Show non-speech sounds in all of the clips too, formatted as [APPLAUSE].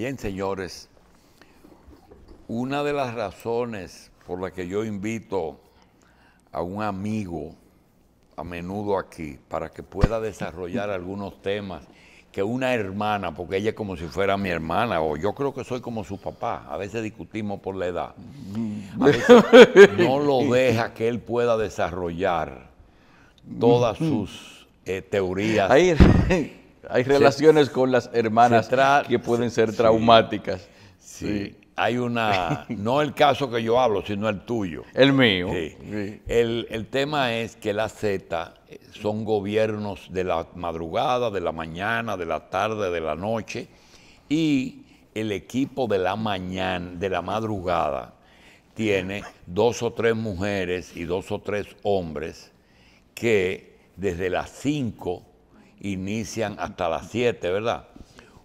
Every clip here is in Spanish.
Bien, señores, una de las razones por la que yo invito a un amigo a menudo aquí para que pueda desarrollar [LAUGHS] algunos temas que una hermana, porque ella es como si fuera mi hermana, o yo creo que soy como su papá, a veces discutimos por la edad, no lo [LAUGHS] deja que él pueda desarrollar todas sus eh, teorías hay relaciones con las hermanas que pueden ser traumáticas. Sí, Hay una, no el caso que yo hablo, sino el tuyo. El mío. El, tema es que la Z eh, son gobiernos de la madrugada, de la mañana, de la tarde, de la noche, y el equipo de la mañana, de la madrugada, tiene dos o tres mujeres y dos o tres hombres que desde las cinco inician hasta las 7, ¿verdad?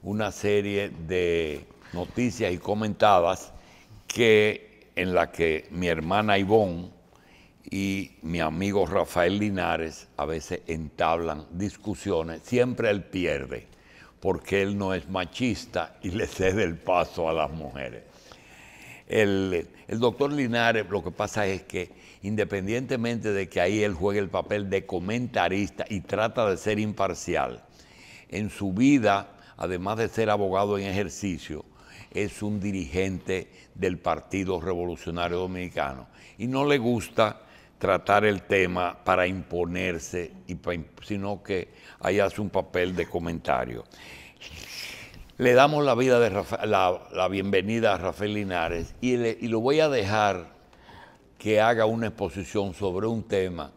Una serie de noticias y comentadas que, en la que mi hermana Ivonne y mi amigo Rafael Linares a veces entablan discusiones, siempre él pierde, porque él no es machista y le cede el paso a las mujeres. El, el doctor Linares lo que pasa es que independientemente de que ahí él juegue el papel de comentarista y trata de ser imparcial, en su vida, además de ser abogado en ejercicio, es un dirigente del Partido Revolucionario Dominicano y no le gusta tratar el tema para imponerse, sino que ahí hace un papel de comentario. Le damos la, vida de la, bienvenida a Rafael Linares y lo voy a dejar que haga una exposición sobre un tema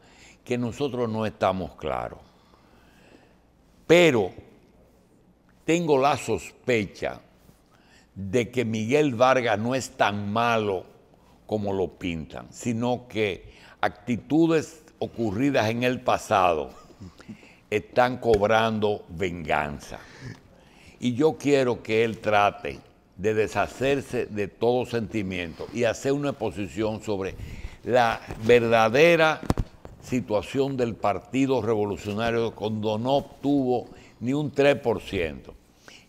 que nosotros no estamos claros. Pero tengo la sospecha de que Miguel Vargas no es tan malo como lo pintan, sino que actitudes ocurridas en el pasado están cobrando venganza. Y yo quiero que él trate de deshacerse de todo sentimiento y hacer una exposición sobre la verdadera situación del Partido Revolucionario cuando no obtuvo ni un 3%,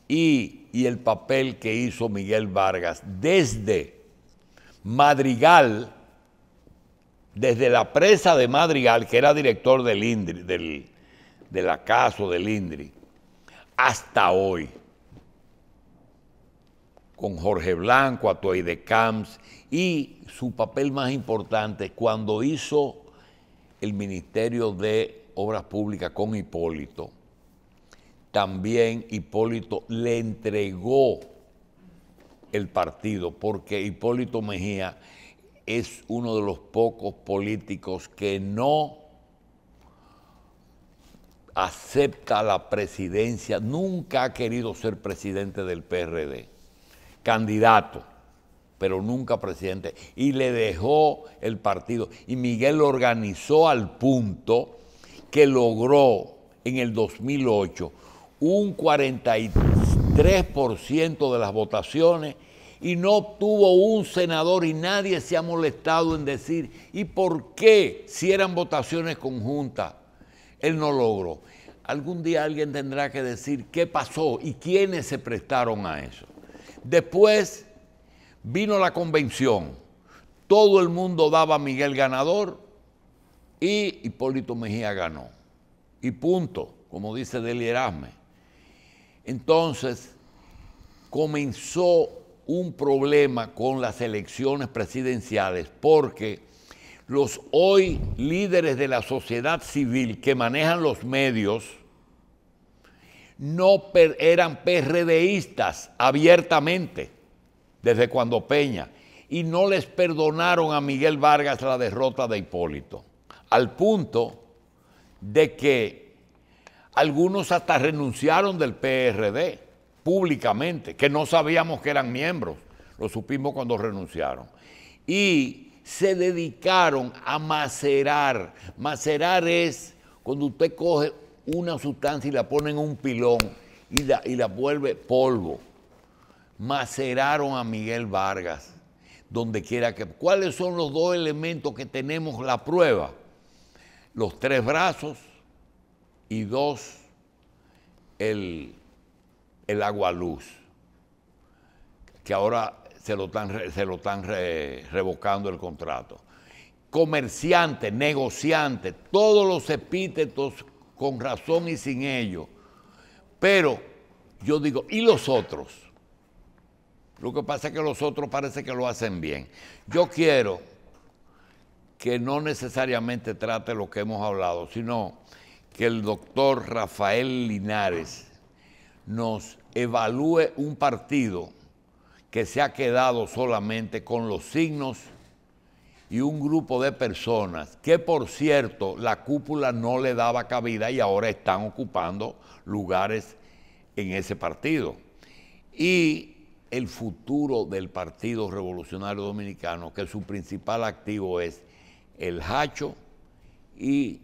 y, el papel que hizo Miguel Vargas desde Madrigal, desde la presa de Madrigal, que era director del INDRI, del acaso del INDRI, hasta hoy con Jorge Blanco, Atoy de Camps, y su papel más importante cuando hizo el Ministerio de Obras Públicas con Hipólito, también Hipólito le entregó el partido, porque Hipólito Mejía es uno de los pocos políticos que no acepta la presidencia, nunca ha querido ser presidente del PRD candidato, pero nunca presidente. Y le dejó el partido. Y Miguel lo organizó al punto que logró en el 2008 un 43% de las votaciones y no obtuvo un senador y nadie se ha molestado en decir, ¿y por qué si eran votaciones conjuntas? Él no logró. Algún día alguien tendrá que decir qué pasó y quiénes se prestaron a eso. Después vino la convención. Todo el mundo daba a Miguel ganador y Hipólito Mejía ganó. Y punto, como dice Deli Erasme. Entonces comenzó un problema con las elecciones presidenciales porque los hoy líderes de la sociedad civil que manejan los medios, no eran PRDistas abiertamente desde cuando Peña y no les perdonaron a Miguel Vargas la derrota de Hipólito, al punto de que algunos hasta renunciaron del PRD públicamente, que no sabíamos que eran miembros, lo supimos cuando renunciaron. Y se dedicaron a macerar. Macerar es cuando usted coge una sustancia y la ponen en un pilón y la, y la vuelve polvo. Maceraron a Miguel Vargas, donde quiera que... ¿Cuáles son los dos elementos que tenemos la prueba? Los tres brazos y dos, el, el luz, que ahora se lo están, se lo revocando el contrato comerciante, negociante, todos los epítetos con razón y sin ello. Pero yo digo, ¿y los otros? Lo que pasa es que los otros parece que lo hacen bien. Yo quiero que no necesariamente trate lo que hemos hablado, sino que el doctor Rafael Linares nos evalúe un partido que se ha quedado solamente con los signos y un grupo de personas que, por cierto, la cúpula no le daba cabida y ahora están ocupando lugares en ese partido. Y el futuro del Partido Revolucionario Dominicano, que su principal activo es el Hacho y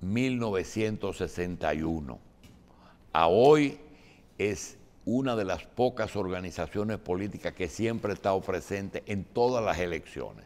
1961. A hoy es una de las pocas organizaciones políticas que siempre ha estado presente en todas las elecciones.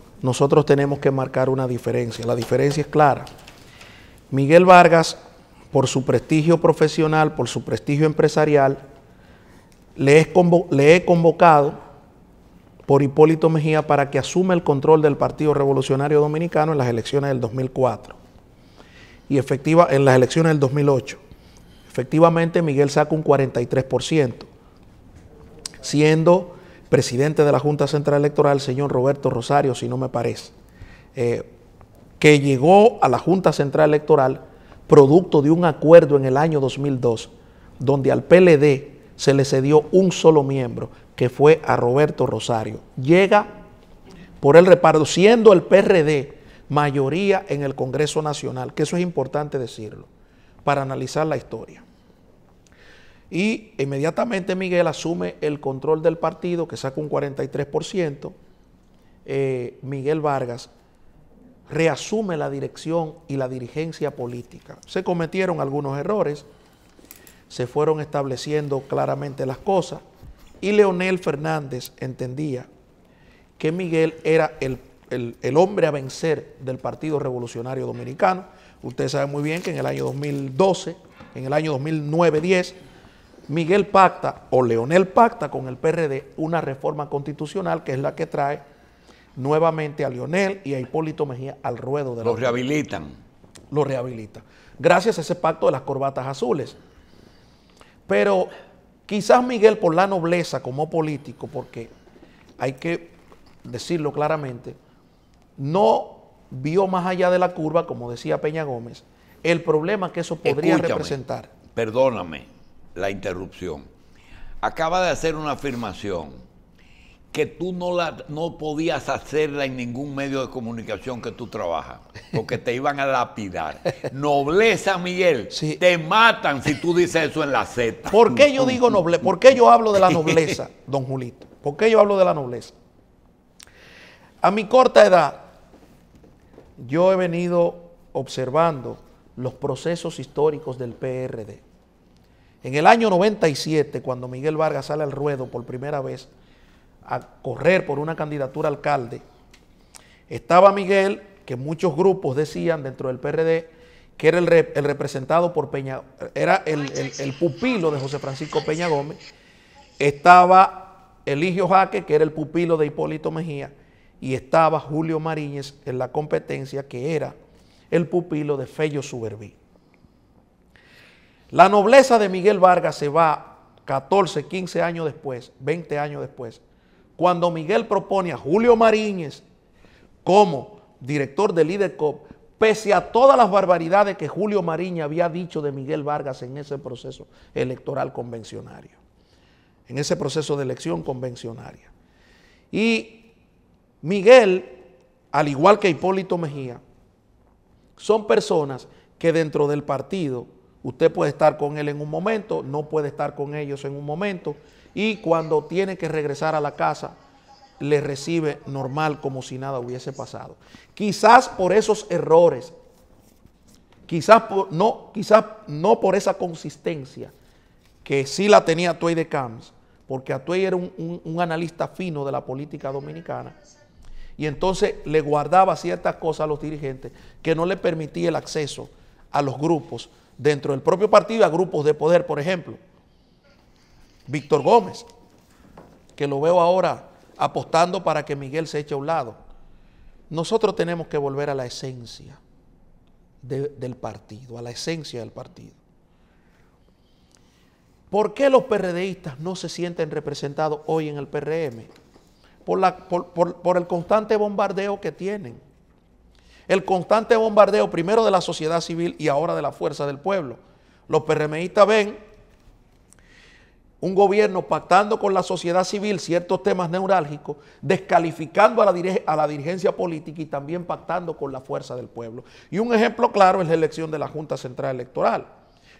nosotros tenemos que marcar una diferencia. La diferencia es clara. Miguel Vargas, por su prestigio profesional, por su prestigio empresarial, le, he convocado por Hipólito Mejía para que asuma el control del Partido Revolucionario Dominicano en las elecciones del 2004 y efectiva en las elecciones del 2008. Efectivamente, Miguel saca un 43%, siendo presidente de la Junta Central Electoral, señor Roberto Rosario, si no me parece, eh, que llegó a la Junta Central Electoral producto de un acuerdo en el año 2002, donde al PLD se le cedió un solo miembro, que fue a Roberto Rosario. Llega por el reparto, siendo el PRD mayoría en el Congreso Nacional, que eso es importante decirlo, para analizar la historia. Y inmediatamente Miguel asume el control del partido, que saca un 43%. Eh, Miguel Vargas reasume la dirección y la dirigencia política. Se cometieron algunos errores, se fueron estableciendo claramente las cosas y Leonel Fernández entendía que Miguel era el, el hombre a vencer del Partido Revolucionario Dominicano. Usted sabe muy bien que en el año 2012, en el año 2009-10, Miguel pacta o Leonel pacta con el PRD una reforma constitucional que es la que trae nuevamente a Leonel y a Hipólito Mejía al ruedo de la Lo rehabilitan. Lo rehabilitan. Gracias a ese pacto de las corbatas azules. Pero quizás Miguel, por la nobleza como político, porque hay que decirlo claramente, no vio más allá de la curva, como decía Peña Gómez, el problema que eso podría representar. Perdóname, la interrupción. Acaba de hacer una afirmación que tú no, la, no podías hacerla en ningún medio de comunicación que tú trabajas, porque te iban a lapidar. [LAUGHS] Nobleza, Miguel, te matan si tú dices eso en la Z. ¿Por qué yo digo nobleza? ¿Por qué yo hablo de la nobleza, [LAUGHS] don Julito? ¿Por qué yo hablo de la nobleza? A mi corta edad, yo he venido observando los procesos históricos del PRD. En el año 97, cuando Miguel Vargas sale al ruedo por primera vez a correr por una candidatura alcalde, estaba Miguel, que muchos grupos decían dentro del PRD que era el, representado por Peña, era el, pupilo de José Francisco Peña Gómez, estaba Eligio Jaque, que era el pupilo de Hipólito Mejía, y estaba Julio Mariñez en la competencia, que era el pupilo de Fello Suberví. La nobleza de Miguel Vargas se va 14, 15 años después, 20 años después, cuando Miguel propone a Julio Mariñez como director del IDECOP, pese a todas las barbaridades que Julio Mariñez había dicho de Miguel Vargas en ese proceso electoral convencionario, en ese proceso de elección convencionaria. Y Miguel, al igual que Hipólito Mejía, son personas que dentro del partido Usted puede estar con él en un momento, no puede estar con ellos en un momento y cuando tiene que regresar a la casa le recibe normal como si nada hubiese pasado. Quizás por esos errores, quizás no, quizás no por esa consistencia que sí la tenía Atuey de Camps, porque Atuey era un, un analista fino de la política dominicana y entonces le guardaba ciertas cosas a los dirigentes que no le permitía el acceso a los grupos dentro del propio partido a grupos de poder, por ejemplo. Víctor Gómez, que lo veo ahora apostando para que Miguel se eche a un lado. Nosotros tenemos que volver a la esencia del partido, a la esencia del partido. ¿Por qué los PRDistas no se sienten representados hoy en el PRM? Por, por el constante bombardeo que tienen el constante bombardeo primero de la sociedad civil y ahora de la fuerza del pueblo. Los PRMistas ven un gobierno pactando con la sociedad civil ciertos temas neurálgicos, descalificando a la, dirigencia política y también pactando con la fuerza del pueblo. Y un ejemplo claro es la elección de la Junta Central Electoral.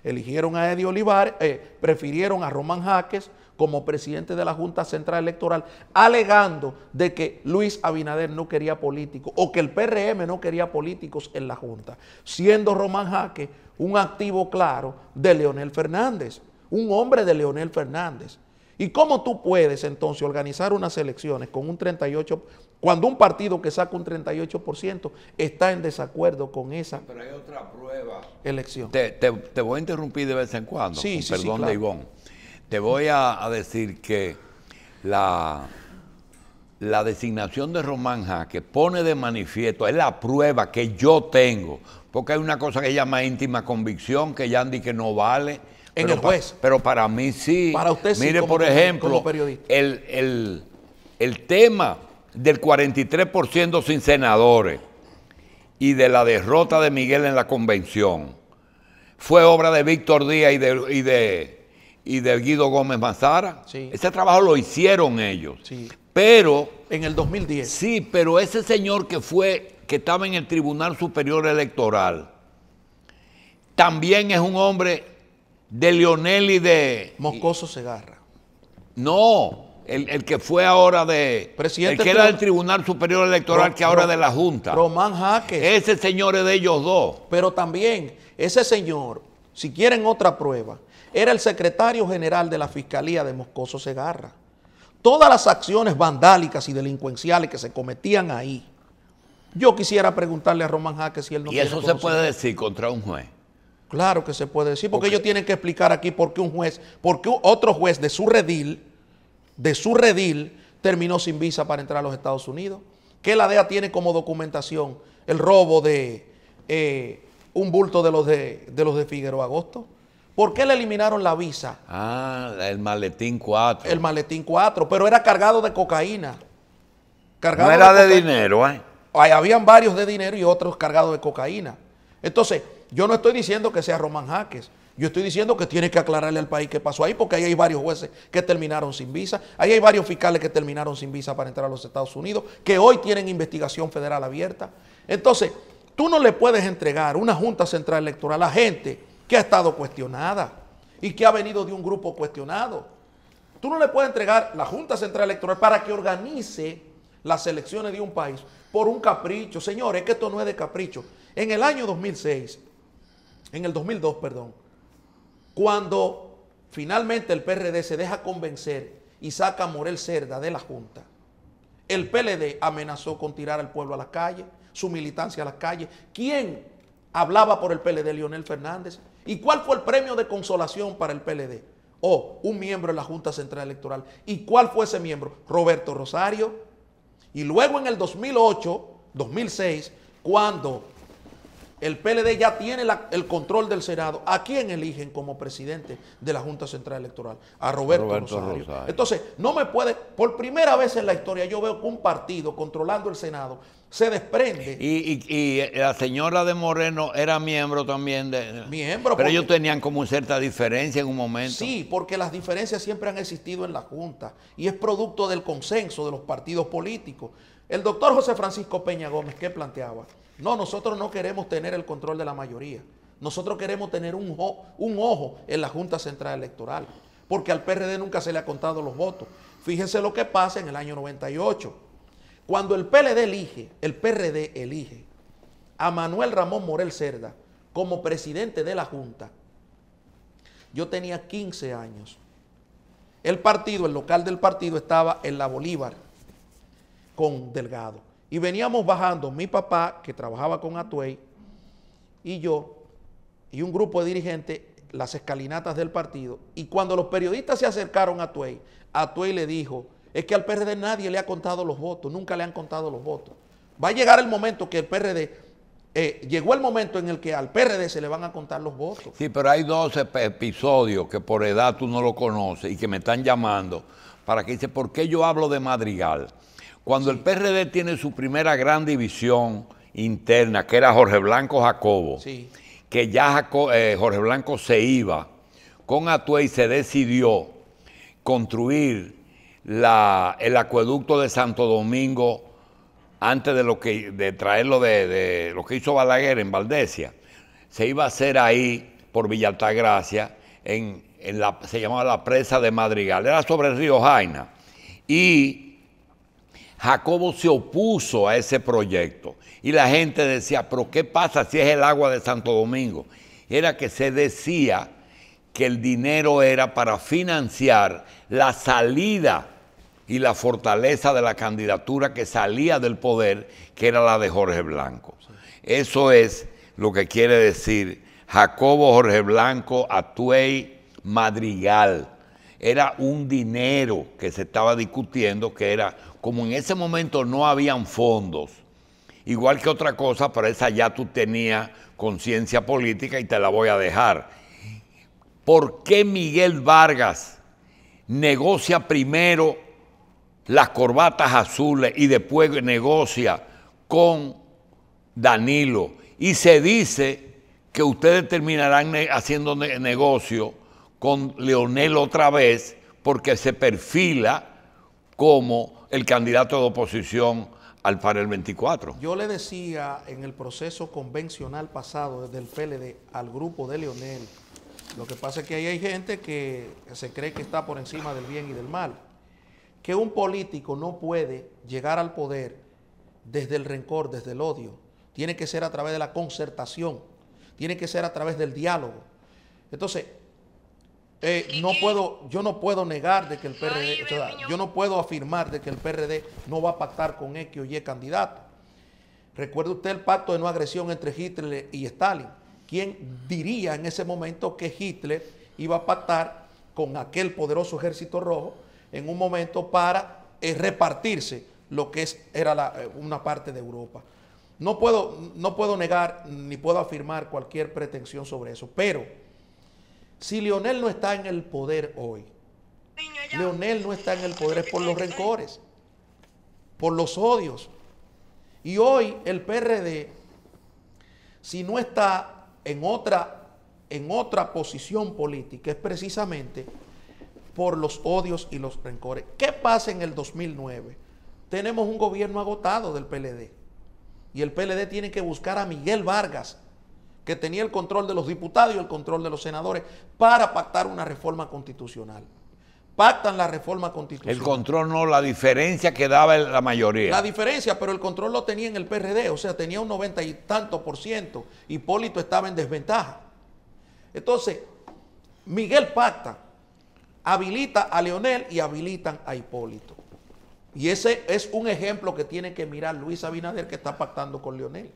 Eligieron a Eddie Olivares, eh, prefirieron a Román Jaques, como presidente de la Junta Central Electoral, alegando de que Luis Abinader no quería políticos o que el PRM no quería políticos en la Junta, siendo Román Jaque un activo claro de Leonel Fernández, un hombre de Leonel Fernández. ¿Y cómo tú puedes entonces organizar unas elecciones con un 38%, cuando un partido que saca un 38% está en desacuerdo con esa Pero hay otra prueba. elección? Te, voy a interrumpir de vez en cuando, sí, sí, perdón sí, de te voy a, decir que la, la designación de Román que pone de manifiesto, es la prueba que yo tengo, porque hay una cosa que llama íntima convicción, que ya dicho que no vale. En el juez. pero para mí sí. Para usted sí. Mire, por ejemplo, el, tema del 43% sin senadores y de la derrota de Miguel en la convención fue obra de Víctor Díaz y y de y de Guido Gómez Mazara. Ese trabajo lo hicieron ellos. Sí. Pero. En el 2010. Sí, pero ese señor que fue, que estaba en el Tribunal Superior Electoral, también es un hombre de Lionel y de. Moscoso Segarra. No, el, que fue ahora de. Presidente el que era del Tribunal Superior Electoral, que ahora de la Junta. Román Jaque Ese señor es de ellos dos. Pero también, ese señor, si quieren otra prueba, era el secretario general de la Fiscalía de Moscoso Segarra. Todas las acciones vandálicas y delincuenciales que se cometían ahí, yo quisiera preguntarle a Román Jaque si él no... Y eso se puede decir contra un juez. Claro que se puede decir, porque ellos tienen que explicar aquí por qué un juez, por qué otro juez de su redil, de su redil, terminó sin visa para entrar a los Estados Unidos. Que la DEA tiene como documentación el robo de eh, un bulto de los de, de los de Figueroa Agosto. ¿Por qué le eliminaron la visa? Ah, el maletín 4. El maletín 4, pero era cargado de cocaína. no era de, dinero, ¿eh? habían varios de dinero y otros cargados de cocaína. Entonces, yo no estoy diciendo que sea Román Jaques. Yo estoy diciendo que tiene que aclararle al país qué pasó ahí, porque ahí hay varios jueces que terminaron sin visa, ahí hay varios fiscales que terminaron sin visa para entrar a los Estados Unidos, que hoy tienen investigación federal abierta. Entonces, tú no le puedes entregar una Junta Central Electoral a gente que ha estado cuestionada y que ha venido de un grupo cuestionado. Tú no le puedes entregar la Junta Central Electoral para que organice las elecciones de un país por un capricho. Señores, que esto no es de capricho. En el año 2006, en el 2002, perdón, cuando finalmente el PRD se deja convencer y saca a Morel Cerda de la Junta, el PLD amenazó con tirar al pueblo a la calle su militancia a la calles. ¿Quién hablaba por el PLD? Leonel Fernández. ¿Y cuál fue el premio de consolación para el PLD? Oh, un miembro de la Junta Central Electoral. ¿Y cuál fue ese miembro? Roberto Rosario. Y luego en el 2008, 2006, cuando el PLD ya tiene el control del Senado. ¿A quién eligen como presidente de la Junta Central Electoral? A Roberto, Rosario. Entonces, no me puede, por primera vez en la historia yo veo que un partido controlando el Senado se desprende. Y, eh, la señora de Moreno era miembro también de... Miembro. Pero ellos tenían como cierta diferencia en un momento. Sí, porque las diferencias siempre han existido en la Junta y es producto del consenso de los partidos políticos. El doctor José Francisco Peña Gómez, ¿qué planteaba? No, nosotros no queremos tener el control de la mayoría. Nosotros queremos tener un, ojo en la Junta Central Electoral, porque al PRD nunca se le ha contado los votos. Fíjense lo que pasa en el año 98. Cuando el PLD elige, el PRD elige a Manuel Ramón Morel Cerda como presidente de la Junta, yo tenía 15 años. El partido, el local del partido estaba en la Bolívar con Delgado. Y veníamos bajando mi papá, que trabajaba con Atuey, y yo, y un grupo de dirigentes, las escalinatas del partido. Y cuando los periodistas se acercaron a Atuey, Atuey le dijo, es que al PRD nadie le ha contado los votos, nunca le han contado los votos. Va a llegar el momento que el PRD, eh, llegó el momento en el que al PRD se le van a contar los votos. Sí, pero hay dos episodios que por edad tú no lo conoces y que me están llamando para que dice, ¿por qué yo hablo de Madrigal? Cuando el PRD tiene su primera gran división interna, que era Jorge Blanco Jacobo, que ya eh, Jorge Blanco se iba, con y se decidió construir el acueducto de Santo Domingo antes de lo que de traerlo de, lo que hizo Balaguer en Valdesia. Se iba a hacer ahí por Villaltagracia, en, se llamaba la presa de Madrigal, era sobre el río Jaina. Y Jacobo se opuso a ese proyecto y la gente decía, pero ¿qué pasa si es el agua de Santo Domingo? Era que se decía que el dinero era para financiar la salida y la fortaleza de la candidatura que salía del poder, que era la de Jorge Blanco. Eso es lo que quiere decir Jacobo Jorge Blanco Atuey Madrigal. Era un dinero que se estaba discutiendo, que era como en ese momento no habían fondos, igual que otra cosa, pero esa ya tú tenías conciencia política y te la voy a dejar. ¿Por qué Miguel Vargas negocia primero las corbatas azules y después negocia con Danilo? Y se dice que ustedes terminarán haciendo negocio con Leonel otra vez porque se perfila como el candidato de oposición al panel 24. Yo le decía en el proceso convencional pasado desde el PLD al grupo de Leonel, lo que pasa es que ahí hay gente que se cree que está por encima del bien y del mal, que un político no puede llegar al poder desde el rencor, desde el odio, tiene que ser a través de la concertación, tiene que ser a través del diálogo. Entonces, eh, no puedo, yo no puedo negar de que el PRD, yo no puedo afirmar de que el PRD no va a pactar con X o Y candidato. Recuerde usted el pacto de no agresión entre Hitler y Stalin. ¿Quién diría en ese momento que Hitler iba a pactar con aquel poderoso ejército rojo en un momento para eh, repartirse lo que es, era eh, una parte de Europa? No puedo, no puedo negar ni puedo afirmar cualquier pretensión sobre eso, pero si Leonel no está en el poder hoy, Leonel no está en el poder, es por los rencores, por los odios. Y hoy el PRD, si no está en otra, en otra posición política, es precisamente por los odios y los rencores. ¿Qué pasa en el 2009? Tenemos un gobierno agotado del PLD. Y el PLD tiene que buscar a Miguel Vargas que tenía el control de los diputados y el control de los senadores para pactar una reforma constitucional. Pactan la reforma constitucional. El control no, la diferencia que daba la mayoría. La diferencia, pero el control lo tenía en el PRD, o sea, tenía un noventa y tanto por ciento. Hipólito estaba en desventaja. Entonces, Miguel pacta, habilita a Leonel y habilitan a Hipólito. Y ese es un ejemplo que tiene que mirar Luis Abinader que está pactando con Leonel.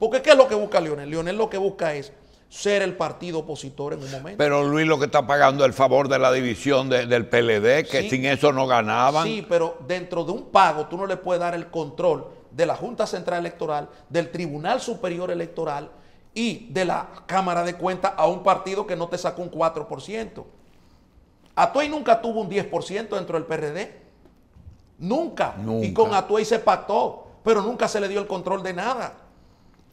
Porque ¿qué es lo que busca Lionel? Lionel lo que busca es ser el partido opositor en un momento. Pero Luis lo que está pagando es el favor de la división del PLD, que sin eso no ganaban. Sí, pero dentro de un pago tú no le puedes dar el control de la Junta Central Electoral, del Tribunal Superior Electoral y de la Cámara de Cuentas a un partido que no te sacó un 4%. Atuay nunca tuvo un 10% dentro del PRD. Nunca. Y con Atuay se pactó, pero nunca se le dio el control de nada.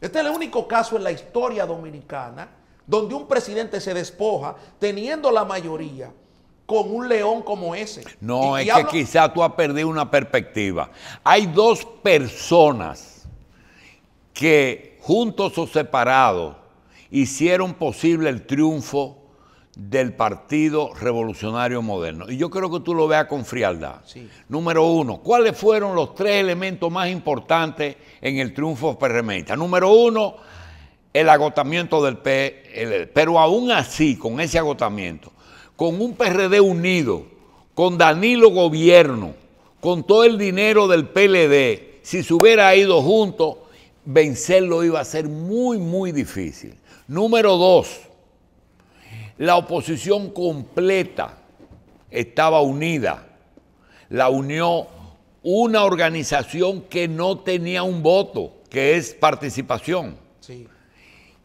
Este es el único caso en la historia dominicana donde un presidente se despoja teniendo la mayoría con un león como ese. No, es que quizá tú has perdido una perspectiva. Hay dos personas que juntos o separados hicieron posible el triunfo del Partido Revolucionario Moderno. Y yo creo que tú lo veas con frialdad. Número uno, ¿cuáles fueron los tres elementos más importantes en el triunfo PRMista? Número uno, el agotamiento del PLD. Pero aún así, con ese agotamiento, con un PRD unido, con Danilo Gobierno, con todo el dinero del PLD, si se hubiera ido juntos, vencerlo iba a ser muy, muy difícil. Número dos, la oposición completa estaba unida. La unió una organización que no tenía un voto, que es participación.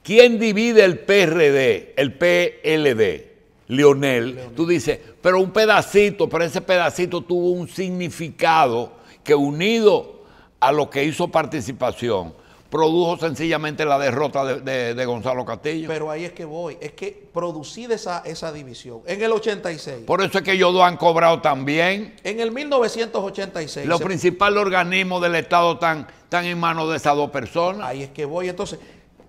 ¿Quién divide el PRD, el PLD? Lionel. Tú dices, pero un pedacito, pero ese pedacito tuvo un significado que unido a lo que hizo participación, produjo sencillamente la derrota de, Gonzalo Castillo. Pero ahí es que voy, es que producir esa, esa división. En el 86. Por eso es que ellos lo han cobrado también. En el 1986. Los principales organismos del Estado están, en manos de esas dos personas. Ahí es que voy. Entonces,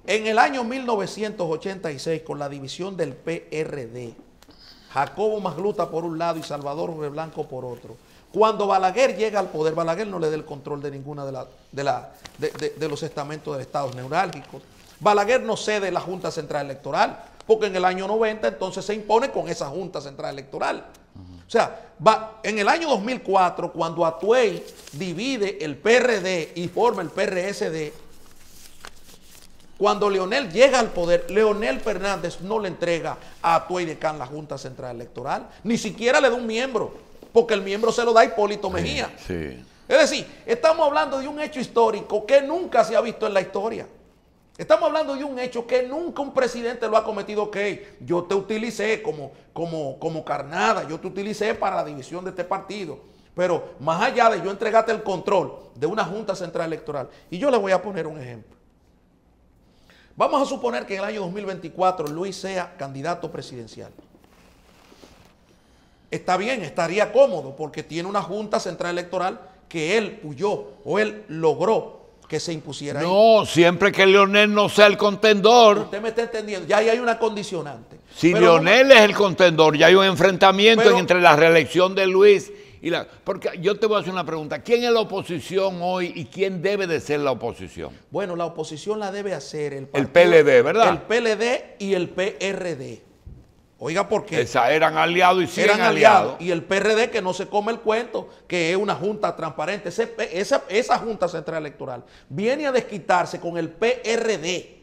en el año 1986, con la división del PRD, Jacobo Magluta por un lado y Salvador Blanco por otro cuando Balaguer llega al poder, Balaguer no le da el control de ninguna de, la, de, la, de, los estamentos de Estados neurálgicos. Balaguer no cede la Junta Central Electoral, porque en el año 90 entonces se impone con esa Junta Central Electoral. O sea, va, en el año 2004, cuando Atuey divide el PRD y forma el PRSD, cuando Leonel llega al poder, Leonel Fernández no le entrega a Atuey de Can la Junta Central Electoral, ni siquiera le da un miembro porque el miembro se lo da Hipólito Mejía. Es decir, estamos hablando de un hecho histórico que nunca se ha visto en la historia. Estamos hablando de un hecho que nunca un presidente lo ha cometido, Ok, yo te utilicé como, como, como carnada, yo te utilicé para la división de este partido. Pero más allá de yo entregarte el control de una Junta Central Electoral, y yo le voy a poner un ejemplo. Vamos a suponer que en el año 2024 Luis sea candidato presidencial está bien, estaría cómodo porque tiene una Junta Central Electoral que él huyó o él logró que se impusiera. No, siempre que Leonel no sea el contendor. Usted me está entendiendo, ya ahí hay una condicionante. Si Leonel es el contendor, ya hay un enfrentamiento entre la reelección de Luis y la... Porque yo te voy a hacer una pregunta, ¿quién es la oposición hoy y quién debe de ser la oposición? Bueno, la oposición la debe hacer el, partido, el PLD, ¿verdad? El PLD y el PRD. Oiga, porque Esa eran aliados y eran aliados. Y el PRD que no se come el cuento, que es una junta transparente. esa, esa Junta Central Electoral viene a desquitarse con el PRD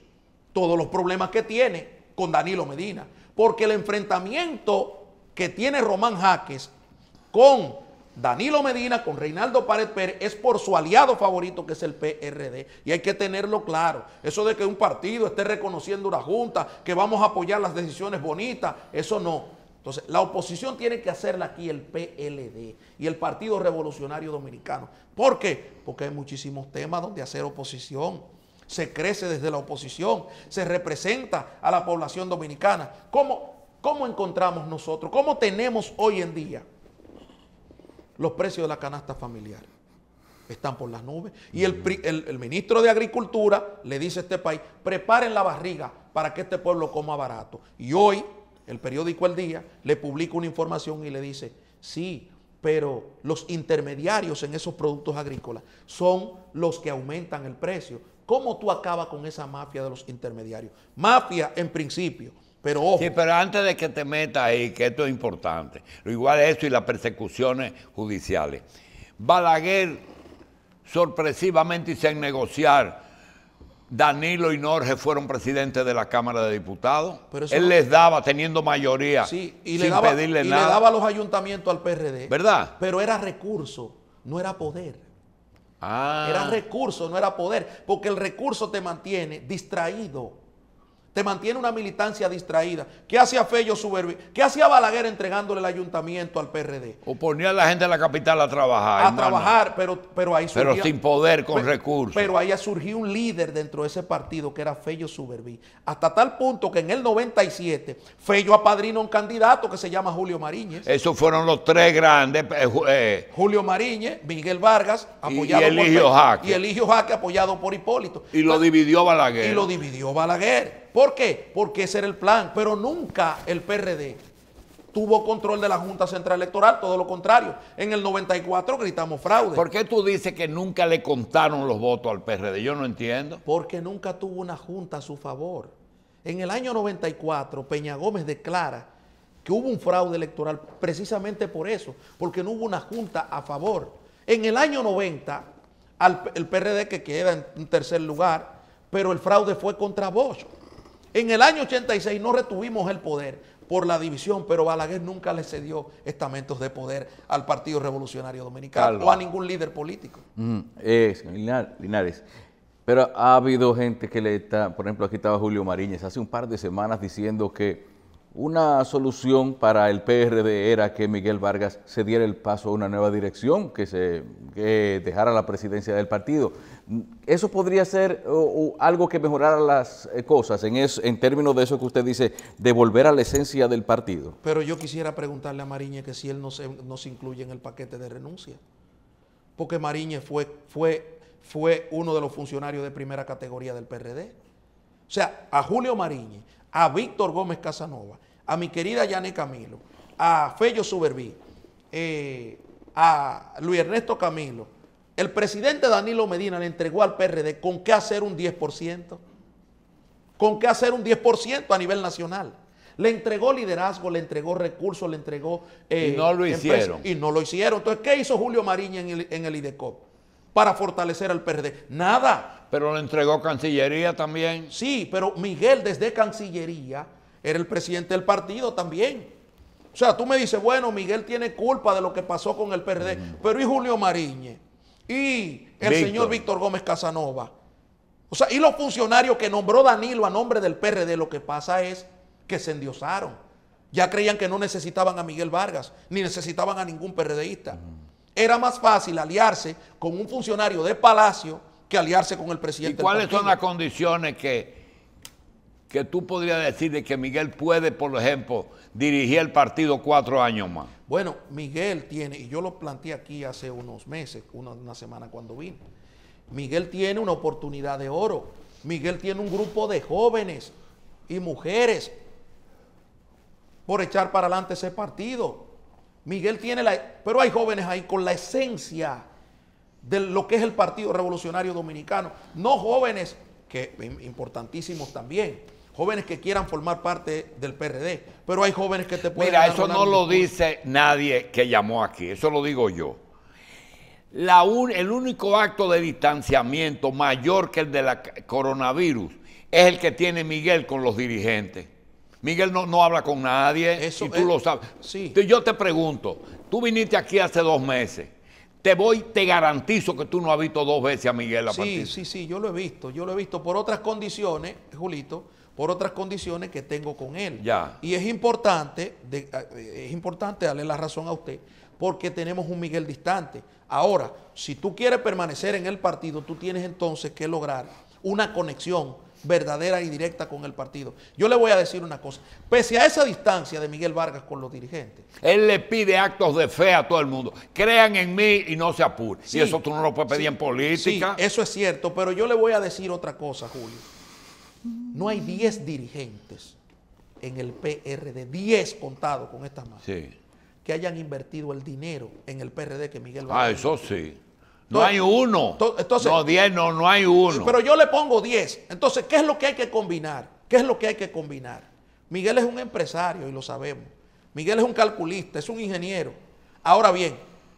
todos los problemas que tiene con Danilo Medina. Porque el enfrentamiento que tiene Román Jaques con Danilo Medina con Reinaldo Pared Pérez es por su aliado favorito que es el PRD. Y hay que tenerlo claro. Eso de que un partido esté reconociendo una junta, que vamos a apoyar las decisiones bonitas, eso no. Entonces, la oposición tiene que hacerla aquí el PLD y el Partido Revolucionario Dominicano. ¿Por qué? Porque hay muchísimos temas donde hacer oposición. Se crece desde la oposición, se representa a la población dominicana. ¿Cómo, cómo encontramos nosotros? ¿Cómo tenemos hoy en día? los precios de la canasta familiar están por las nubes. Y el, ministro de Agricultura le dice a este país, preparen la barriga para que este pueblo coma barato. Y hoy el periódico El Día le publica una información y le dice, sí, pero los intermediarios en esos productos agrícolas son los que aumentan el precio. ¿Cómo tú acabas con esa mafia de los intermediarios? Mafia en principio, pero Sí, pero antes de que te metas ahí, que esto es importante, lo igual es eso y las persecuciones judiciales. Balaguer sorpresivamente y sin negociar, Danilo y Norge fueron presidentes de la Cámara de Diputados. Él les daba, teniendo mayoría, y sin pedirle daba, y le daba los ayuntamientos al PRD. ¿Verdad? Pero era recurso, no era poder. Ah. Era recurso, no era poder. Porque el recurso te mantiene distraído te mantiene una militancia distraída. ¿Qué hacía Fello Subervi ¿Qué hacía Balaguer entregándole el ayuntamiento al PRD? O ponía a la gente de la capital a trabajar. A trabajar, pero, pero ahí surgió. Pero sin poder, con recursos. Pero ahí surgió un líder dentro de ese partido que era Fello Suberví. Hasta tal punto que en el 97 Fello apadrina un candidato que se llama Julio Mariñez. Esos fueron los tres grandes. Eh, eh, Julio Mariñez, Miguel Vargas, apoyado y, y Eligio Jaque. Y Eligio Jaque apoyado por Hipólito. Y lo dividió Balaguer. Y lo dividió Balaguer. ¿Por qué? Porque ese era el plan, pero nunca el PRD tuvo control de la Junta Central Electoral, todo lo contrario. En el 94 gritamos fraude. ¿Por qué tú dices que nunca le contaron los votos al PRD? Yo no entiendo. Porque nunca tuvo una junta a su favor. En el año 94, Peña Gómez declara que hubo un fraude electoral precisamente por eso, porque no hubo una junta a favor. En el año 90, el PRD que queda en tercer lugar, pero el fraude fue contra Bosch. En el año 86 no retuvimos el poder por la división, pero Balaguer nunca le cedió estamentos de poder al Partido Revolucionario Dominicano o a ningún líder político. Mm, es, Linares. Pero ha habido gente que le está, por ejemplo, aquí estaba Julio Mariñez hace un par de semanas diciendo que una solución para el PRD era que Miguel Vargas se diera el paso a una nueva dirección, que se que dejara la presidencia del partido. Eso podría ser algo que mejorara las eh, cosas en, en términos de eso que usted dice, de volver a la esencia del partido. Pero yo quisiera preguntarle a Mariñez que si él no se, incluye en el paquete de renuncia. Porque Mariñez fue, fue, fue uno de los funcionarios de primera categoría del PRD. O sea, a Julio Mariñez, a Víctor Gómez Casanova, a mi querida Yane Camilo, a Fello Suberví, eh, a Luis Ernesto Camilo, el presidente Danilo Medina le entregó al PRD con qué hacer un 10%, con qué hacer un 10% a nivel nacional. Le entregó liderazgo, le entregó recursos, le entregó... Eh, y no lo hicieron. Y no lo hicieron. Entonces, ¿qué hizo Julio Mariña en el, IDECOP? para fortalecer al PRD. Nada. Pero le entregó Cancillería también. Sí, pero Miguel desde Cancillería era el presidente del partido también. O sea, tú me dices, bueno, Miguel tiene culpa de lo que pasó con el PRD, mm. pero ¿y Julio Mariñez? y el señor Víctor Gómez Casanova. O sea, y los funcionarios que nombró Danilo a nombre del PRD, lo que pasa es que se endiosaron. Ya creían que no necesitaban a Miguel Vargas, ni necesitaban a ningún PRDista. Era más fácil aliarse con un funcionario de Palacio que aliarse con el presidente. ¿Y cuáles son las condiciones que que tú podrías decir de que Miguel puede, por ejemplo, dirigir el partido cuatro años más? Bueno, Miguel tiene, y yo lo planteé aquí hace unos meses, una, semana cuando vine. Miguel tiene una oportunidad de oro. Miguel tiene un grupo de jóvenes y mujeres por echar para adelante ese partido. Miguel tiene la... Pero hay jóvenes ahí con la esencia de lo que es el Partido Revolucionario Dominicano. No jóvenes, que importantísimos también, jóvenes que quieran formar parte del PRD, pero hay jóvenes que te pueden... Mira, eso no lo dice nadie que llamó aquí, eso lo digo yo. La un, el único acto de distanciamiento mayor que el de la coronavirus es el que tiene Miguel con los dirigentes. Miguel no, no habla con nadie eso, y tú lo sabes. Sí. Yo te pregunto, tú viniste aquí hace dos meses. Te voy, te garantizo que tú no has visto dos veces a Miguel a Sí, sí, sí, yo lo he visto, yo lo he visto por otras condiciones, Julito por otras condiciones que tengo con él. Ya. Y es importante, eh, es importante darle la razón a usted, porque tenemos un Miguel distante. Ahora, si tú quieres permanecer en el partido, tú tienes entonces que lograr una conexión verdadera y directa con el partido. Yo le voy a decir una cosa, pese a esa distancia de Miguel Vargas con los dirigentes. Él le pide actos de fe a todo el mundo. Crean en mí y no se apuren. y eso tú no lo puedes pedir en política. Sí, eso es cierto, pero yo le voy a decir otra cosa, Julio. No hay 10 dirigentes en el PRD, 10 contados con esta mano, que hayan invertido el dinero en el PRD que Miguel ah, Vargas. Ah, eso sí. No hay uno. no, 10 no, no hay uno. Pero yo le pongo 10. Entonces, ¿qué es lo que hay que combinar? ¿Qué es lo que hay que combinar? Miguel es un empresario y lo sabemos. Miguel es un calculista, es un ingeniero. Ahora bien,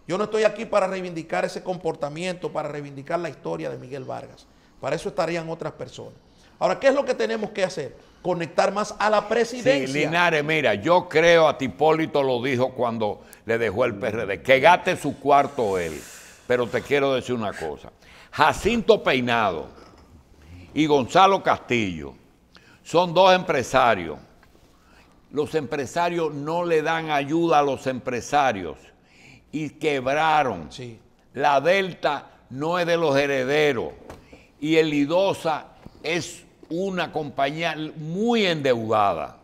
yo no estoy aquí para reivindicar ese comportamiento, para reivindicar la historia de Miguel Vargas. Para eso estarían otras personas. Ahora, ¿qué es lo que tenemos que hacer? Conectar más a la presidencia. Linares, mira, yo creo, a Tipólito lo dijo cuando le dejó el PRD, que gate su cuarto él. Pero te quiero decir una cosa. Jacinto Peinado y Gonzalo Castillo son dos empresarios. Los empresarios no le dan ayuda a los empresarios y quebraron. Sí. La Delta no es de los herederos y el IDOSA es una compañía muy endeudada.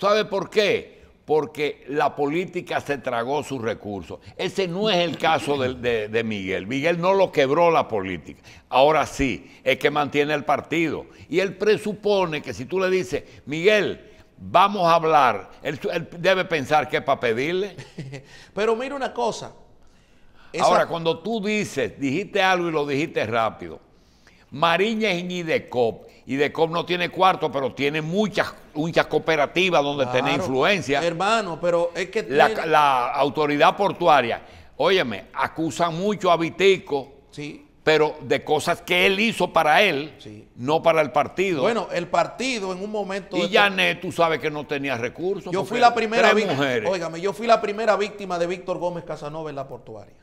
¿Sabe por qué? Porque la política se tragó sus recursos. Ese no es el caso de, Miguel. Miguel no lo quebró la política. Ahora sí, es que mantiene el partido. Y él presupone que si tú le dices, Miguel, vamos a hablar, él, debe pensar que es para pedirle. [LAUGHS] Pero mira una cosa. Ahora, cuando tú dices, dijiste algo y lo dijiste rápido, Mariña y Cop y DECOM no tiene cuarto, pero tiene muchas, cooperativas donde tiene influencia. Hermano, pero es que... La, autoridad portuaria, óyeme, acusa mucho a Vitico. Sí pero de cosas que él hizo para él, no para el partido. Bueno, el partido en un momento... Y Janet, tú sabes que no tenía recursos. Yo fui la primera víctima. Óigame, yo fui la primera víctima de Víctor Gómez Casanova en la portuaria.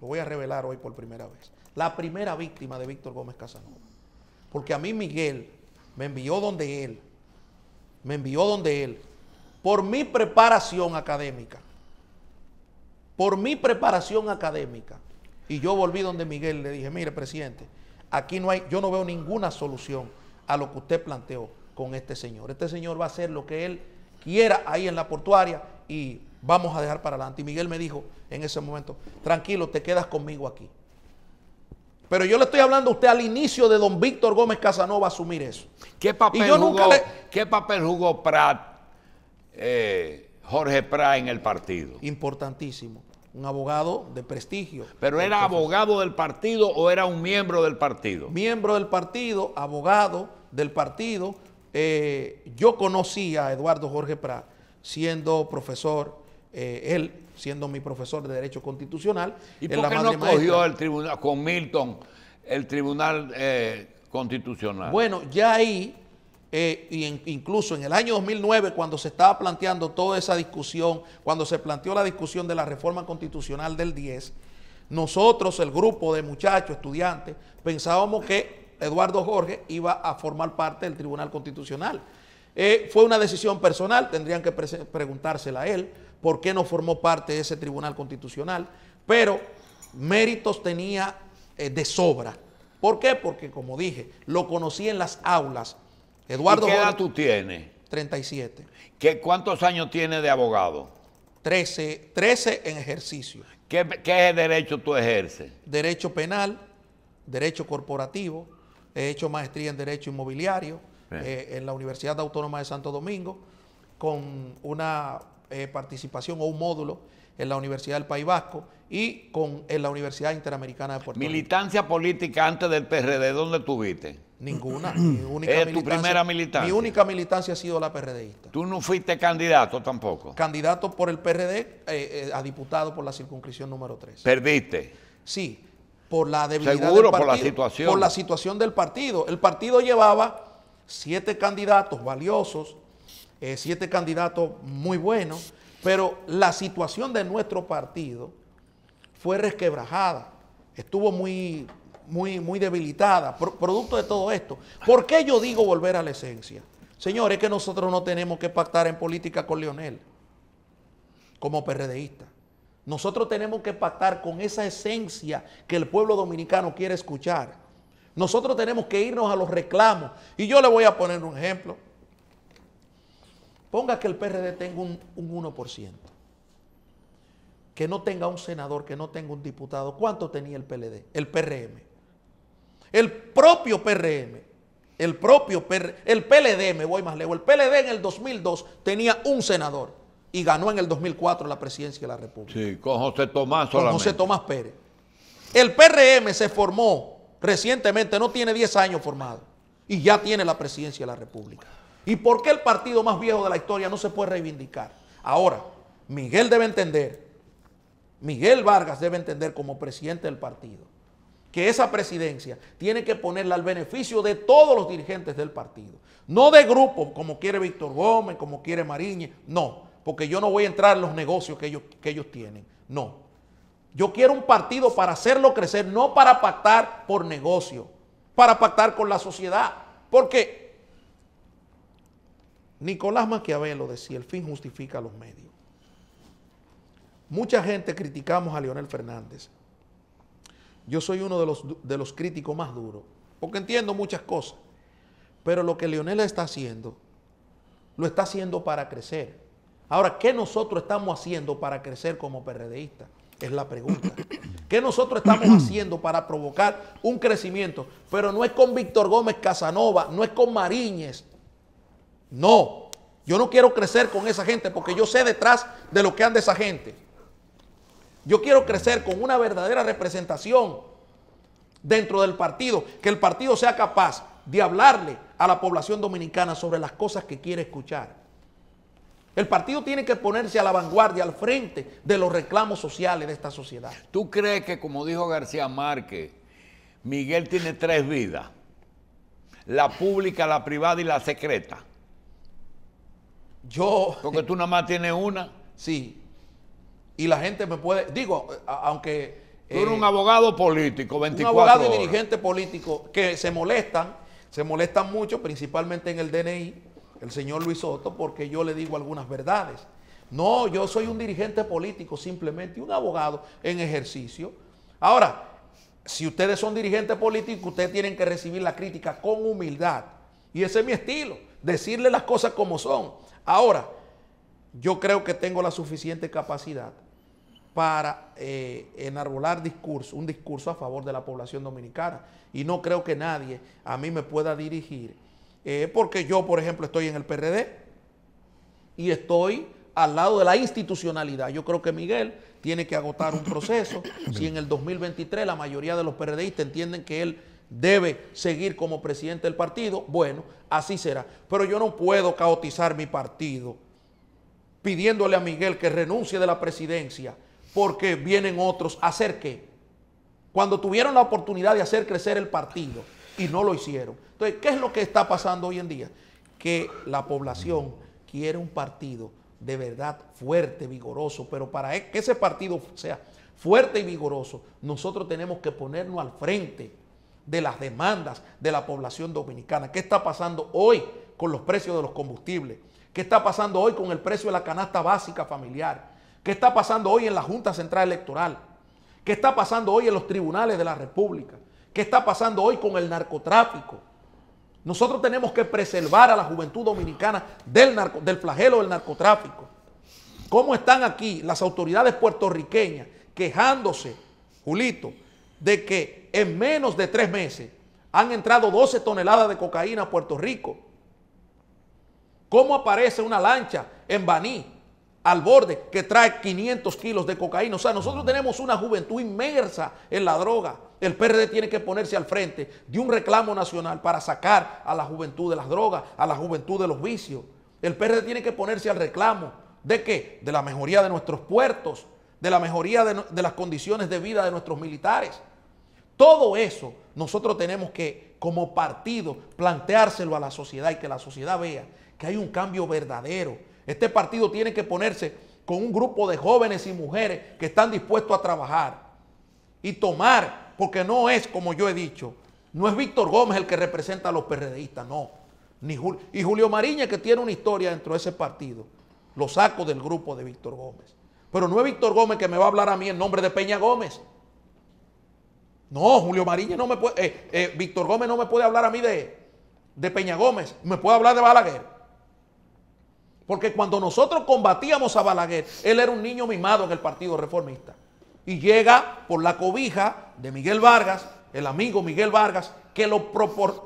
Lo voy a revelar hoy por primera vez. La primera víctima de Víctor Gómez Casanova. Porque a mí Miguel me envió donde él. Me envió donde él. Por mi preparación académica. Por mi preparación académica. Y yo volví donde Miguel le dije, mire, presidente, aquí no hay, yo no veo ninguna solución a lo que usted planteó con este señor. Este señor va a hacer lo que él quiera ahí en la portuaria y vamos a dejar para adelante. Y Miguel me dijo en ese momento, tranquilo, te quedas conmigo aquí. Pero yo le estoy hablando a usted al inicio de don Víctor Gómez Casanova asumir eso. ¿Qué papel, jugó, ¿qué papel Prat, eh, Jorge Prat en el partido? Importantísimo. Un abogado de prestigio. ¿Pero era abogado del partido o era un miembro del partido? Miembro del partido, abogado del partido. Eh, yo conocí a Eduardo Jorge Prat siendo profesor eh, él, siendo mi profesor de Derecho Constitucional. ¿Y por no cogió el tribunal, con Milton, el Tribunal eh, Constitucional? Bueno, ya ahí, eh, y incluso en el año 2009, cuando se estaba planteando toda esa discusión, cuando se planteó la discusión de la reforma constitucional del 10, nosotros, el grupo de muchachos, estudiantes, pensábamos que Eduardo Jorge iba a formar parte del Tribunal Constitucional. fue una decisión personal, tendrían que preguntársela a él por qué no formó parte de ese tribunal constitucional, pero méritos tenía eh, de sobra. ¿Por qué? Porque, como dije, lo conocí en las aulas. Eduardo ¿Y ¿Qué edad tú tienes? 37. ¿Cuántos años tiene de abogado? 13, 13 en ejercicio. ¿Qué, ¿Qué derecho tú ejerces? Derecho penal, derecho corporativo, he hecho maestría en derecho inmobiliario eh, en la Universidad Autónoma de Santo Domingo, con una eh, participación o un módulo en la Universidad del País Vasco y con, en la Universidad Interamericana de Puerto Militancia política antes del PRD, ¿dónde tuviste? Ninguna. mi [CLEARS THROAT] única ¿Es tu primera militancia? Mi única militancia ha sido la PRDista. ¿Tú no fuiste candidato tampoco? Candidato por el PRD eh, eh, a diputado por la circunscripción número 3. ¿Perdiste? Sí, por la debilidad Seguro, del partido. por la situación. Por la situación del partido. El partido llevaba siete candidatos valiosos, eh, siete candidatos muy buenos, pero la situación de nuestro partido fue resquebrajada, estuvo muy, muy, muy debilitada, producto de todo esto. ¿Por qué yo digo volver a la esencia? Señores, que nosotros no tenemos que pactar en política con Leonel como PRDista. Nosotros tenemos que pactar con esa esencia que el pueblo dominicano quiere escuchar. Nosotros tenemos que irnos a los reclamos. Y yo le voy a poner un ejemplo. Ponga que el PRD tenga un, un 1%, que no tenga un senador, que no tenga un diputado. ¿Cuánto tenía el PLD? El PRM. El propio PRM. El propio PRM. El PLD, me voy más lejos. El PLD en el 2002 tenía un senador y ganó en el 2004 la presidencia de la República. Sí, con José Tomás solamente. Con José Tomás Pérez. El PRM se formó recientemente, no tiene 10 años formado, y ya tiene la presidencia de la República. ¿Y por qué el partido más viejo de la historia no se puede reivindicar? Ahora, Miguel debe entender, Miguel Vargas debe entender como presidente del partido, que esa presidencia tiene que ponerla al beneficio de todos los dirigentes del partido, no de grupo, como quiere Víctor Gómez, como quiere Mariñez, no, porque yo no voy a entrar en los negocios que ellos, que ellos tienen, no. Yo quiero un partido para hacerlo crecer, no para pactar por negocio, para pactar con la sociedad, porque Nicolás Maquiavelo decía, el fin justifica los medios. Mucha gente criticamos a Leonel Fernández. Yo soy uno de los, críticos más duros, porque entiendo muchas cosas. Pero lo que Leonel está haciendo, lo está haciendo para crecer. Ahora, ¿qué nosotros estamos haciendo para crecer como PRDistas? Es la pregunta. ¿Qué nosotros estamos haciendo para provocar un crecimiento? Pero no es con Víctor Gómez Casanova, no es con Mariñez, no, yo no quiero crecer con esa gente porque yo sé detrás de lo que anda esa gente. Yo quiero crecer con una verdadera representación dentro del partido, que el partido sea capaz de hablarle a la población dominicana sobre las cosas que quiere escuchar. El partido tiene que ponerse a la vanguardia, al frente de los reclamos sociales de esta sociedad. ¿Tú crees que, como dijo García Márquez, Miguel tiene tres vidas? La pública, la privada y la secreta. Yo. Porque tú nada más tienes una. Sí. Y la gente me puede. Digo, aunque. Tú eres eh, un abogado político, 24 Un abogado y dirigente político que se molestan, se molestan mucho, principalmente en el DNI, el señor Luis Soto, porque yo le digo algunas verdades. No, yo soy un dirigente político, simplemente un abogado en ejercicio. Ahora, si ustedes son dirigentes políticos, ustedes tienen que recibir la crítica con humildad. Y ese es mi estilo, decirle las cosas como son. Ahora, yo creo que tengo la suficiente capacidad para eh, enarbolar un discurso a favor de la población dominicana. Y no creo que nadie a mí me pueda dirigir, eh, porque yo, por ejemplo, estoy en el PRD y estoy al lado de la institucionalidad. Yo creo que Miguel tiene que agotar un proceso. Si en el 2023 la mayoría de los PRDistas entienden que él debe seguir como presidente del partido, bueno, así será. Pero yo no puedo caotizar mi partido pidiéndole a Miguel que renuncie de la presidencia porque vienen otros a hacer qué. Cuando tuvieron la oportunidad de hacer crecer el partido y no lo hicieron. Entonces, ¿qué es lo que está pasando hoy en día? Que la población quiere un partido de verdad fuerte, vigoroso, pero para e-, que ese partido sea fuerte y vigoroso, nosotros tenemos que ponernos al frente de las demandas de la población dominicana. ¿Qué está pasando hoy con los precios de los combustibles? ¿Qué está pasando hoy con el precio de la canasta básica familiar? ¿Qué está pasando hoy en la Junta Central Electoral? ¿Qué está pasando hoy en los tribunales de la República? ¿Qué está pasando hoy con el narcotráfico? Nosotros tenemos que preservar a la juventud dominicana del, del flagelo del narcotráfico. ¿Cómo están aquí las autoridades puertorriqueñas quejándose, Julito, de que en menos de tres meses han entrado 12 toneladas de cocaína a Puerto Rico. ¿Cómo aparece una lancha en Baní, al borde, que trae 500 kilos de cocaína? O sea, nosotros tenemos una juventud inmersa en la droga. El PRD tiene que ponerse al frente de un reclamo nacional para sacar a la juventud de las drogas, a la juventud de los vicios. El PRD tiene que ponerse al reclamo de que De la mejoría de nuestros puertos, de la mejoría de las condiciones de vida de nuestros militares. Todo eso nosotros tenemos que, como partido, planteárselo a la sociedad y que la sociedad vea que hay un cambio verdadero. Este partido tiene que ponerse con un grupo de jóvenes y mujeres que están dispuestos a trabajar y tomar, porque no es, como yo he dicho, no es Víctor Gómez el que representa a los PRDistas, no. Ni y Julio Mariña, que tiene una historia dentro de ese partido, lo saco del grupo de Víctor Gómez. Pero no es Víctor Gómez que me va a hablar a mí en nombre de Peña Gómez. No, Julio Mariño no me puede, eh, eh, Víctor Gómez no me puede hablar a mí de, de Peña Gómez, me puede hablar de Balaguer. Porque cuando nosotros combatíamos a Balaguer, él era un niño mimado en el Partido Reformista. Y llega por la cobija de Miguel Vargas, el amigo Miguel Vargas, que lo,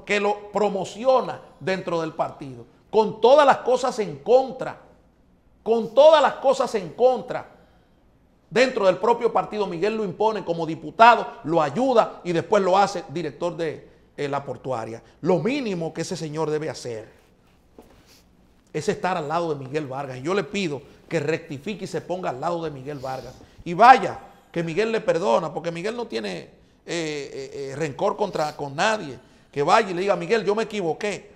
que lo promociona dentro del partido. Con todas las cosas en contra. Con todas las cosas en contra dentro del propio partido. Miguel lo impone como diputado, lo ayuda y después lo hace director de eh, la portuaria. Lo mínimo que ese señor debe hacer es estar al lado de Miguel Vargas. Y yo le pido que rectifique y se ponga al lado de Miguel Vargas. Y vaya, que Miguel le perdona, porque Miguel no tiene eh, eh, rencor contra, con nadie. Que vaya y le diga, Miguel, yo me equivoqué.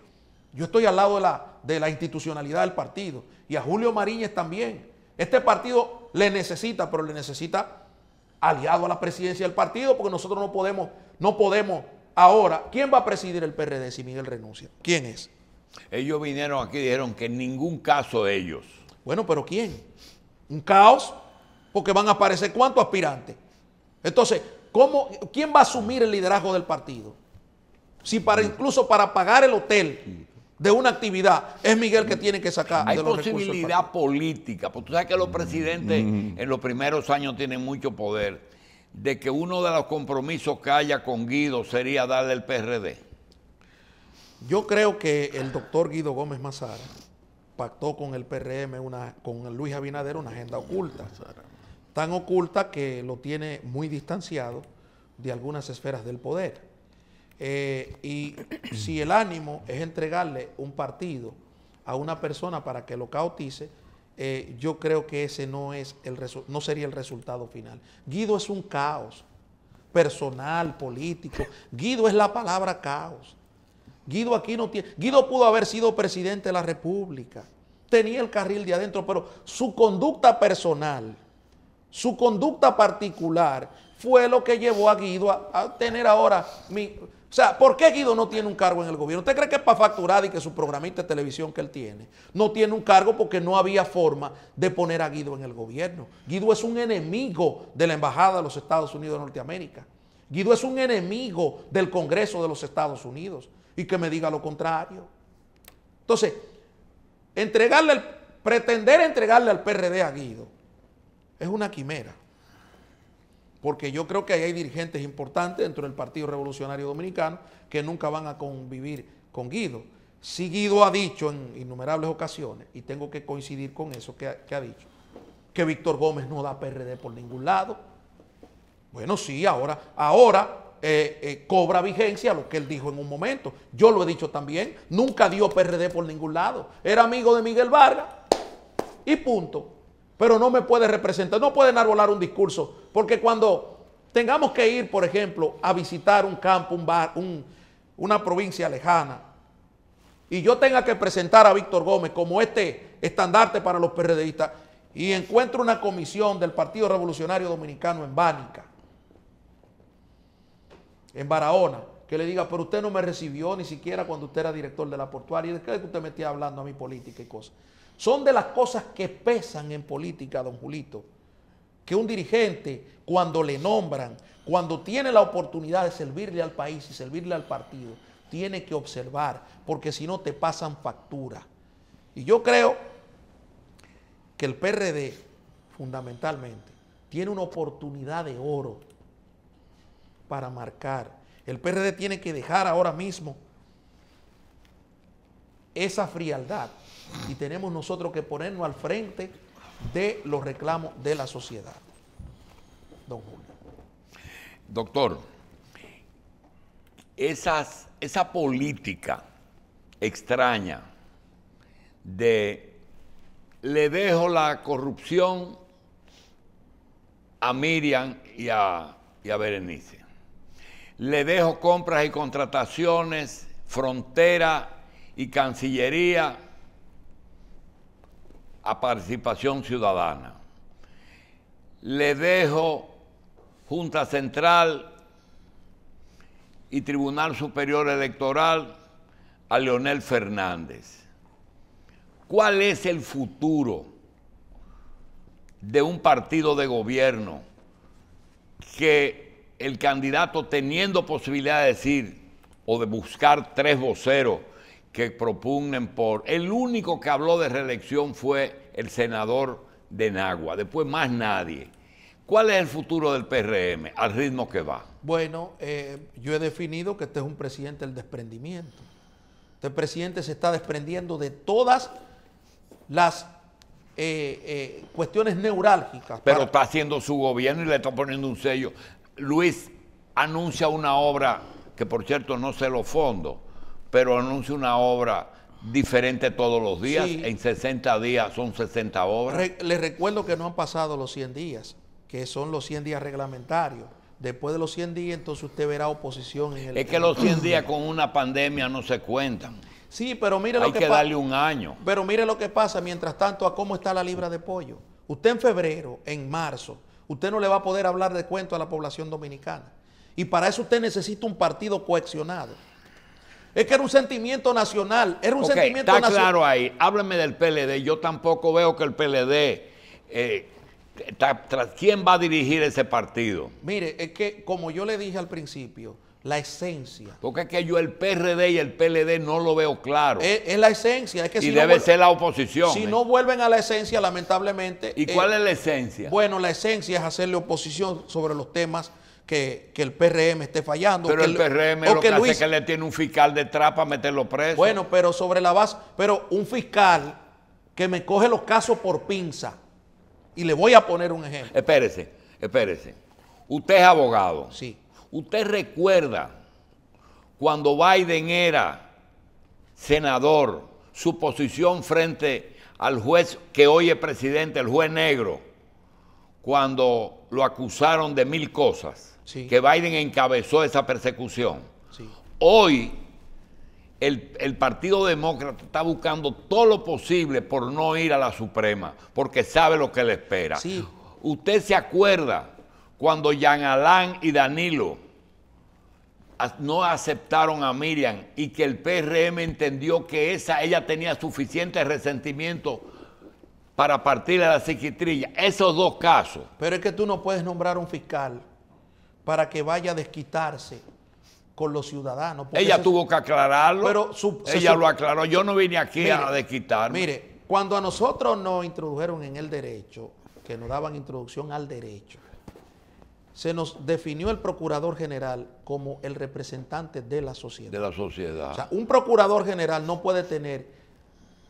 Yo estoy al lado de la, de la institucionalidad del partido. Y a Julio Mariñez también. Este partido le necesita, pero le necesita aliado a la presidencia del partido, porque nosotros no podemos, no podemos ahora. ¿Quién va a presidir el PRD si Miguel renuncia? ¿Quién es? Ellos vinieron aquí y dijeron que en ningún caso de ellos. Bueno, pero ¿quién? ¿Un caos? Porque van a aparecer cuántos aspirantes. Entonces, ¿cómo, ¿quién va a asumir el liderazgo del partido? Si para incluso para pagar el hotel, de una actividad, es Miguel que tiene que sacar. Hay de los posibilidad política, porque tú sabes que los presidentes en los primeros años tienen mucho poder, de que uno de los compromisos que haya con Guido sería darle el PRD. Yo creo que el doctor Guido Gómez Mazara pactó con el PRM, una, con Luis Abinader, una agenda oculta. Tan oculta que lo tiene muy distanciado de algunas esferas del poder. Eh, y [CLEARS THROAT] si el ánimo es entregarle un partido a una persona para que lo cautice, eh, yo creo que ese no, es el no sería el resultado final. Guido es un caos personal, político. Guido es la palabra caos. Guido aquí no tiene... Guido pudo haber sido presidente de la República. Tenía el carril de adentro, pero su conducta personal, su conducta particular, fue lo que llevó a Guido a tener ahora mi, o sea, ¿por qué Guido no tiene un cargo en el gobierno? ¿Usted cree que es para facturar y que su programista de televisión que él tiene no tiene un cargo porque no había forma de poner a Guido en el gobierno? Guido es un enemigo de la Embajada de los Estados Unidos de Norteamérica. Guido es un enemigo del Congreso de los Estados Unidos y que me diga lo contrario. Entonces, entregarle pretender entregarle al PRD a Guido es una quimera porque yo creo que ahí hay dirigentes importantes dentro del Partido Revolucionario Dominicano que nunca van a convivir con Guido. Si Guido ha dicho en innumerables ocasiones, y tengo que coincidir con eso que ha, dicho, que Víctor Gómez no da PRD por ningún lado. Bueno, sí, ahora, ahora eh, eh, cobra vigencia lo que él dijo en un momento. Yo lo he dicho también, nunca dio PRD por ningún lado. Era amigo de Miguel Vargas y punto. Pero no me puede representar, no puede enarbolar un discurso porque cuando tengamos que ir, por ejemplo, a visitar un campo, un bar, una provincia lejana, y yo tenga que presentar a Víctor Gómez como este estandarte para los PRDistas, y encuentro una comisión del Partido Revolucionario Dominicano en Bánica, en Barahona, que le diga, pero usted no me recibió ni siquiera cuando usted era director de la portuaria, de qué es que usted me hablando a mi política y cosas? Son de las cosas que pesan en política, don Julito, que un dirigente, cuando le nombran, cuando tiene la oportunidad de servirle al país y servirle al partido, tiene que observar, porque si no te pasan factura. Y yo creo que el PRD, fundamentalmente, tiene una oportunidad de oro para marcar. El PRD tiene que dejar ahora mismo esa frialdad y tenemos nosotros que ponernos al frente de los reclamos de la sociedad. Don Julio. Doctor, esas, esa política extraña de le dejo la corrupción a Miriam y a, y a Berenice. Le dejo compras y contrataciones, frontera y cancillería a participación ciudadana. Le dejo Junta Central y Tribunal Superior Electoral a Leonel Fernández. ¿Cuál es el futuro de un partido de gobierno que el candidato teniendo posibilidad de decir o de buscar tres voceros que propugnen por... El único que habló de reelección fue el senador de Nagua, después más nadie. ¿Cuál es el futuro del PRM al ritmo que va? Bueno, eh, yo he definido que este es un presidente del desprendimiento. Este presidente se está desprendiendo de todas las eh, eh, cuestiones neurálgicas. Pero está haciendo su gobierno y le está poniendo un sello. Luis anuncia una obra que, por cierto, no se lo fondo pero anuncia una obra diferente todos los días. En 60 días son 60 obras. Le les recuerdo que no han pasado los 100 días, que son los 100 días reglamentarios. Después de los 100 días, entonces usted verá oposición en el. Es que los 100 días con una pandemia no se cuentan. Sí, pero mire lo que, que darle un año. Pero mire lo que pasa mientras tanto a cómo está la libra de pollo. Usted en febrero, en marzo, usted no le va a poder hablar de cuento a la población dominicana. Y para eso usted necesita un partido coaccionado. Es que era un sentimiento nacional, era un sentimiento nacional. está claro ahí. Háblame del PLD. Yo tampoco veo que el PLD... Eh, ¿Quién va a dirigir ese partido? Mire, es que como yo le dije al principio, la esencia. Porque es que yo el PRD y el PLD no lo veo claro. Es, la esencia. Es que y debe ser la oposición. Si eh. no vuelven a la esencia, lamentablemente. ¿Y cuál eh, es la esencia? Bueno, la esencia es hacerle oposición sobre los temas que, el PRM esté fallando. Pero el PRM lo que, Luis, que le tiene un fiscal de trapa a meterlo preso. Bueno, pero sobre la base, pero un fiscal que me coge los casos por pinza, y le voy a poner un ejemplo. Espérese, espérese. Usted es abogado. Sí. Usted recuerda cuando Biden era senador, su posición frente al juez que hoy es presidente, el juez negro, cuando lo acusaron de mil cosas que Biden encabezó esa persecución. Hoy el, Partido Demócrata está buscando todo lo posible por no ir a la Suprema, porque sabe lo que le espera. Sí. Usted se acuerda cuando Jean Alain y Danilo no aceptaron a Miriam y que el PRM entendió que esa, ella tenía suficiente resentimiento para partir a la psiquitrilla. Esos dos casos. Pero es que tú no puedes nombrar un fiscal para que vaya a desquitarse con los ciudadanos. Ella tuvo que aclararlo. ella lo aclaró. Yo no vine aquí a desquitarme. Mire, cuando a nosotros nos introdujeron en el derecho, que nos daban introducción al derecho, se nos definió el procurador general como el representante de la sociedad. De la sociedad. O sea, un procurador general no puede tener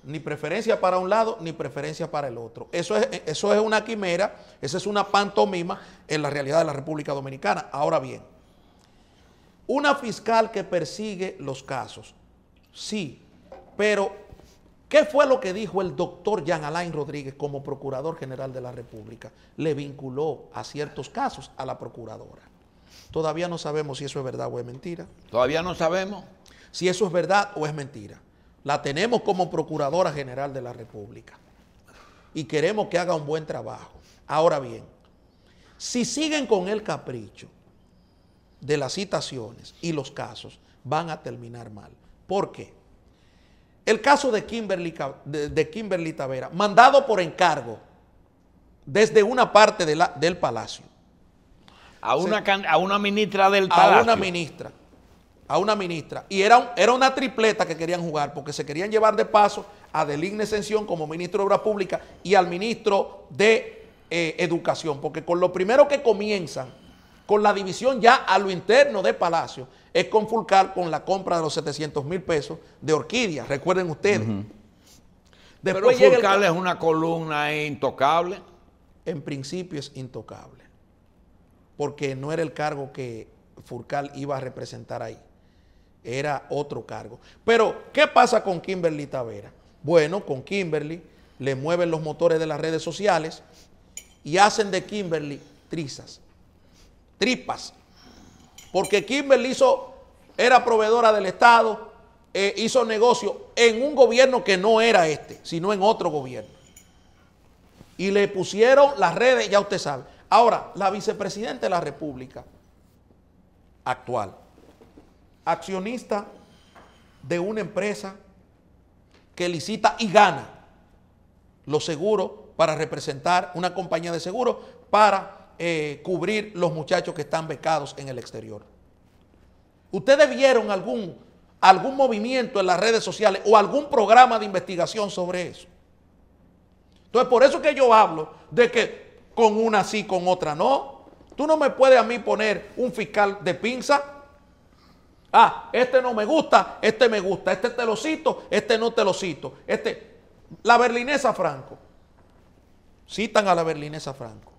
ni preferencia para un lado, ni preferencia para el otro. Eso es, eso es una quimera, esa es una pantomima en la realidad de la República Dominicana. Ahora bien, una fiscal que persigue los casos, sí, pero ¿qué fue lo que dijo el doctor Jean Alain Rodríguez como Procurador General de la República? Le vinculó a ciertos casos a la Procuradora. Todavía no sabemos si eso es verdad o es mentira. Todavía no sabemos. Si eso es verdad o es mentira la tenemos como Procuradora General de la República y queremos que haga un buen trabajo. Ahora bien, si siguen con el capricho de las citaciones y los casos, van a terminar mal. ¿Por qué? El caso de Kimberly, de, Kimberly Tavera, mandado por encargo desde una parte del palacio. A una, a una ministra del palacio. A una ministra a una ministra. Y era, era una tripleta que querían jugar porque se querían llevar de paso a Deligne Ascensión como ministro de Obras Públicas y al ministro de eh, Educación. Porque con lo primero que comienzan, con la división ya a lo interno de Palacio, es con Furcal con la compra de los 700 mil pesos de Orquídea. Recuerden ustedes. Pero es una columna intocable. En principio es intocable, porque no era el cargo que Furcal iba a representar ahí era otro cargo. Pero, ¿qué pasa con Kimberly Tavera? Bueno, con Kimberly le mueven los motores de las redes sociales y hacen de Kimberly trizas, tripas. Porque Kimberly hizo, era proveedora del Estado, eh, hizo negocio en un gobierno que no era este, sino en otro gobierno. Y le pusieron las redes, ya usted sabe. Ahora, la vicepresidenta de la República actual, accionista de una empresa que licita y gana los seguros para representar una compañía de seguros para eh, cubrir los muchachos que están becados en el exterior. ¿Ustedes vieron algún, algún movimiento en las redes sociales o algún programa de investigación sobre eso? Entonces, por eso que yo hablo de que con una sí, con otra no. Tú no me puedes a mí poner un fiscal de pinza Ah, este no me gusta, este me gusta, este te lo cito, este no te lo cito. Este, la berlinesa Franco. Citan a la berlinesa Franco.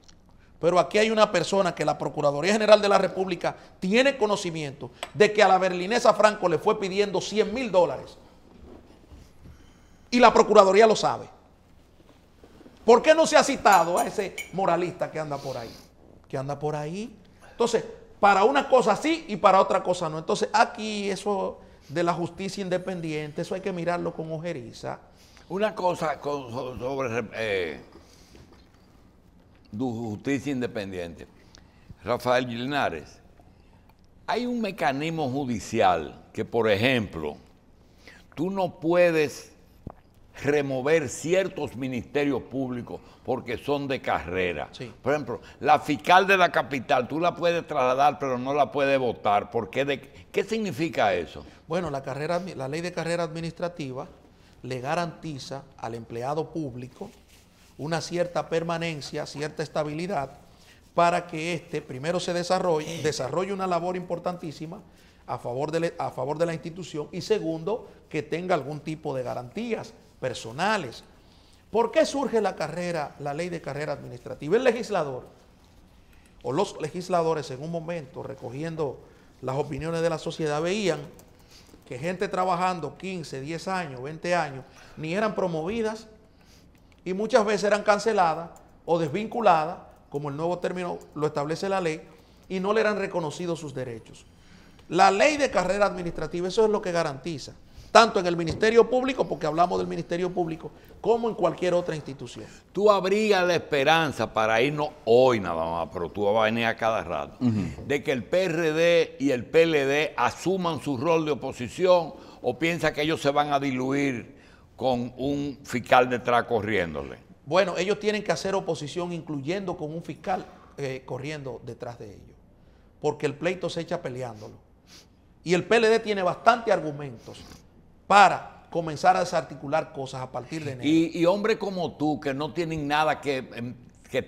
Pero aquí hay una persona que la Procuraduría General de la República tiene conocimiento de que a la berlinesa Franco le fue pidiendo 100 mil dólares. Y la Procuraduría lo sabe. ¿Por qué no se ha citado a ese moralista que anda por ahí? Que anda por ahí. Entonces, para una cosa sí y para otra cosa no. Entonces aquí eso de la justicia independiente, eso hay que mirarlo con ojeriza. Una cosa sobre eh, justicia independiente. Rafael Linares, hay un mecanismo judicial que, por ejemplo, tú no puedes remover ciertos ministerios públicos porque son de carrera. Sí. Por ejemplo, la fiscal de la capital, tú la puedes trasladar, pero no la puedes votar. ...porque qué, de, ¿Qué significa eso? Bueno, la, carrera, la ley de carrera administrativa le garantiza al empleado público una cierta permanencia, cierta estabilidad, para que éste primero se desarrolle, desarrolle una labor importantísima a favor, a favor de la institución y segundo, que tenga algún tipo de garantías personales. ¿Por qué surge la carrera, la ley de carrera administrativa? El legislador o los legisladores en un momento recogiendo las opiniones de la sociedad veían que gente trabajando 15, 10 años, 20 años, ni eran promovidas y muchas veces eran canceladas o desvinculadas, como el nuevo término lo establece la ley, y no le eran reconocidos sus derechos. La ley de carrera administrativa, eso es lo que garantiza tanto en el Ministerio Público, porque hablamos del Ministerio Público, como en cualquier otra institución. Tú abrías la esperanza para irnos hoy nada más, pero tú vas a venir a cada rato, de que el PRD y el PLD asuman su rol de oposición o piensa que ellos se van a diluir con un fiscal detrás corriéndole. Bueno, ellos tienen que hacer oposición incluyendo con un fiscal eh, corriendo detrás de ellos, porque el pleito se echa peleándolo. Y el PLD tiene bastantes argumentos para comenzar a desarticular cosas a partir de enero. Y, hombres como tú, que no tienen nada que, em,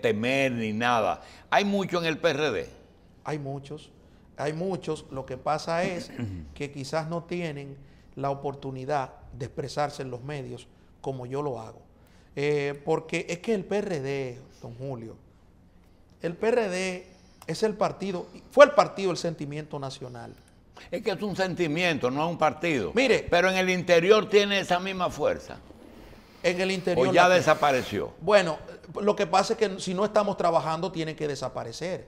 temer ni nada, ¿hay mucho en el PRD? Hay muchos, hay muchos. Lo que pasa es [CLEARS THROAT] que quizás no tienen la oportunidad de expresarse en los medios como yo lo hago. Eh, porque es que el PRD, don Julio, el PRD es el partido, fue el partido del sentimiento nacional. Es que es un sentimiento, no es un partido. Mire, pero en el interior tiene esa misma fuerza. En el interior. O ya desapareció. Bueno, lo que pasa es que si no estamos trabajando, tiene que desaparecer.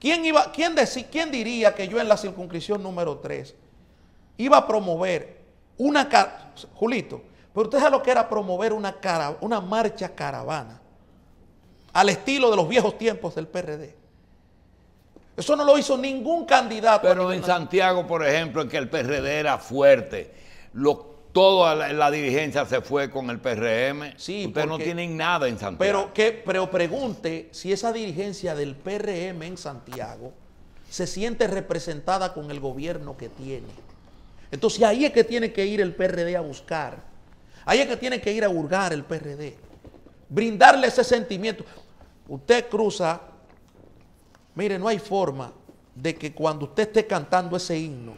¿Quién, iba, quién, ¿Quién diría que yo en la circunscripción número 3 iba a promover una... Julito, pero usted sabe lo que era promover una, cara, una marcha caravana al estilo de los viejos tiempos del PRD. Eso no lo hizo ningún candidato. Pero en Santiago, por ejemplo, en que el PRD era fuerte, lo, toda la, dirigencia se fue con el PRM. Sí, pero no tienen nada en Santiago. Pero, que, pero pregunte si esa dirigencia del PRM en Santiago se siente representada con el gobierno que tiene. Entonces ahí es que tiene que ir el PRD a buscar. Ahí es que tiene que ir a hurgar el PRD. Brindarle ese sentimiento. Usted cruza Mire, no hay forma de que cuando usted esté cantando ese himno,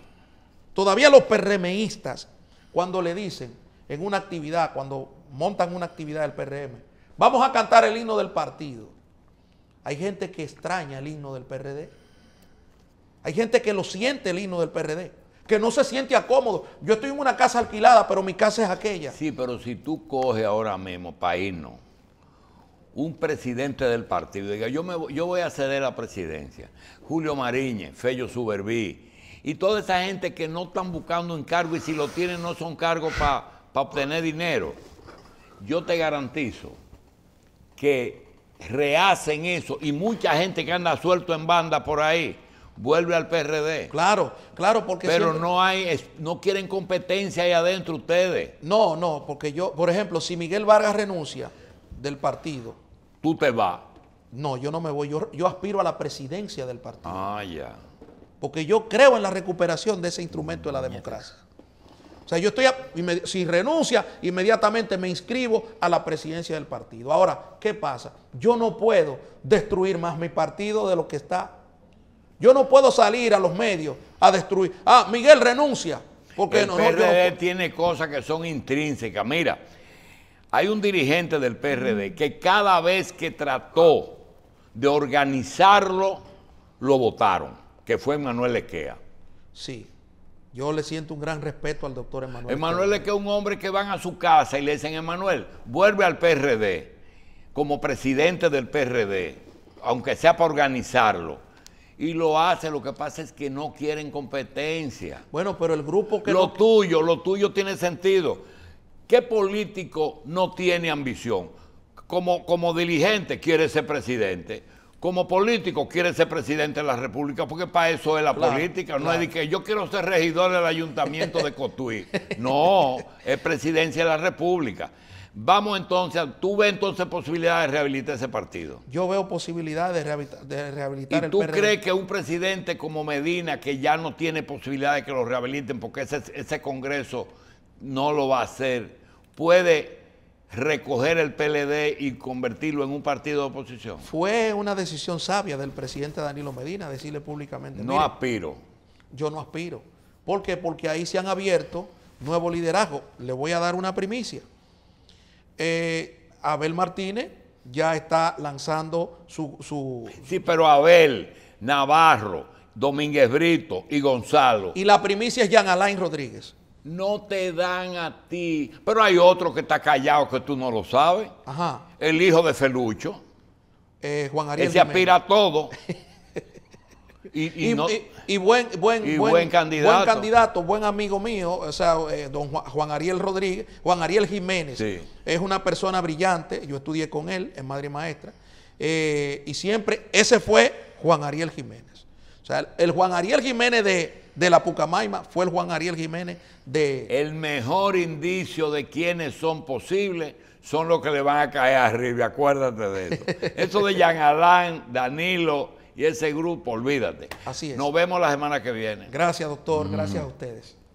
todavía los PRMistas, cuando le dicen en una actividad, cuando montan una actividad del PRM, vamos a cantar el himno del partido. Hay gente que extraña el himno del PRD. Hay gente que lo siente el himno del PRD, que no se siente acómodo. Yo estoy en una casa alquilada, pero mi casa es aquella. Sí, pero si tú coges ahora mismo para irnos un presidente del partido diga, yo, me, yo voy a ceder la presidencia, Julio Mariñez, Fello Suberví, y toda esa gente que no están buscando un cargo y si lo tienen no son cargos para obtener dinero, yo te garantizo que rehacen eso y mucha gente que anda suelto en banda por ahí vuelve al PRD. Claro, claro, porque. Pero no hay, no quieren competencia ahí adentro ustedes. No, no, porque yo, por ejemplo, si Miguel Vargas renuncia del partido, tú te vas. No, yo no me voy, yo, aspiro a la presidencia del partido. Ah, ya. Porque yo creo en la recuperación de ese instrumento de la democracia. O sea, yo estoy, si renuncia, inmediatamente me inscribo a la presidencia del partido. Ahora, ¿qué pasa? Yo no puedo destruir más mi partido de lo que está. Yo no puedo salir a los medios a destruir. Ah, Miguel renuncia. Porque no, PRD tiene cosas que son intrínsecas. Mira, hay un dirigente del PRD que cada vez que trató de organizarlo, lo votaron, que fue Manuel Lequea. Sí. Yo le siento un gran respeto al doctor Emanuel. Emanuel Equea es un hombre que van a su casa y le dicen, Emanuel, vuelve al PRD como presidente del PRD, aunque sea para organizarlo y lo hace, lo que pasa es que no quieren competencia. Bueno, pero el grupo que... Lo tuyo, lo tuyo tiene sentido. ¿Qué político no tiene ambición? Como, como dirigente quiere ser presidente, como político quiere ser presidente de la República, porque para eso es la política, no es de que yo quiero ser regidor del ayuntamiento de Cotuí. [LAUGHS] No, es presidencia de la República. Vamos entonces, ¿tú ves entonces posibilidades de rehabilitar ese partido? Yo veo posibilidades de rehabilitar, de rehabilitar ¿Y tú crees que un presidente como Medina, que ya no tiene posibilidades de que lo rehabiliten, porque ese Congreso no lo va a hacer. Puede recoger el PLD y convertirlo en un partido de oposición. Fue una decisión sabia del presidente Danilo Medina decirle públicamente. No aspiro. Yo no aspiro. ¿Por qué? Porque ahí se han abierto nuevos liderazgos. Le voy a dar una primicia. Eh, Abel Martínez ya está lanzando su, su... Sí, pero Abel, Navarro, Domínguez Brito y Gonzalo. Y la primicia es Jean Alain Rodríguez no te dan a ti. Pero hay otro que está callado que tú no lo sabes. Ajá. El hijo de Felucho. Eh, Juan Ariel. Él se aspira a todo. [LAUGHS] Y, buen, candidato. buen candidato, buen amigo mío, o sea, eh, don Juan Ariel Rodríguez, Juan Ariel Jiménez, es una persona brillante, yo estudié con él en Madre Maestra, eh, y siempre ese fue Juan Ariel Jiménez. O sea, el Juan Ariel Jiménez de, de la Pucamaima fue el Juan Ariel Jiménez de... El mejor indicio de quiénes son posibles son los que le van a caer arriba, acuérdate de eso. [LAUGHS] eso de Jean Alain, Danilo y ese grupo, olvídate. Así es. Nos vemos la semana que viene. Gracias, doctor. Mm. Gracias a ustedes.